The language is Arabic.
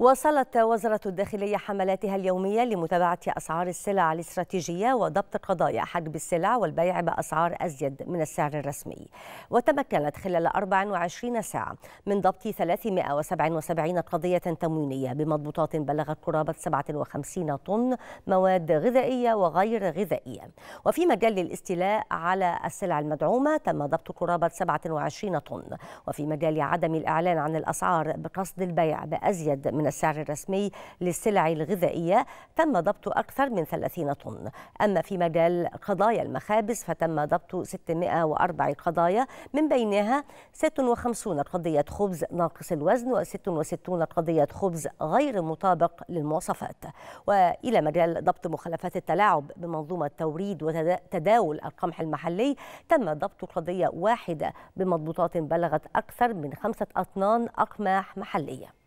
واصلت وزارة الداخلية حملاتها اليومية لمتابعة أسعار السلع الاستراتيجية وضبط قضايا حجب السلع والبيع بأسعار أزيد من السعر الرسمي وتمكنت خلال 24 ساعة من ضبط 377 قضية تموينية بمضبوطات بلغت قرابة 57 طن مواد غذائية وغير غذائية وفي مجال الاستيلاء على السلع المدعومة تم ضبط قرابة 27 طن وفي مجال عدم الإعلان عن الأسعار بقصد البيع بأزيد من السعر الرسمي للسلع الغذائية تم ضبط أكثر من 30 طن أما في مجال قضايا المخابز فتم ضبط 604 قضايا من بينها 56 قضية خبز ناقص الوزن و66 قضية خبز غير مطابق للمواصفات وإلى مجال ضبط مخالفات التلاعب بمنظومة توريد وتداول القمح المحلي تم ضبط قضية واحدة بمضبوطات بلغت أكثر من خمسة أطنان أقماح محلية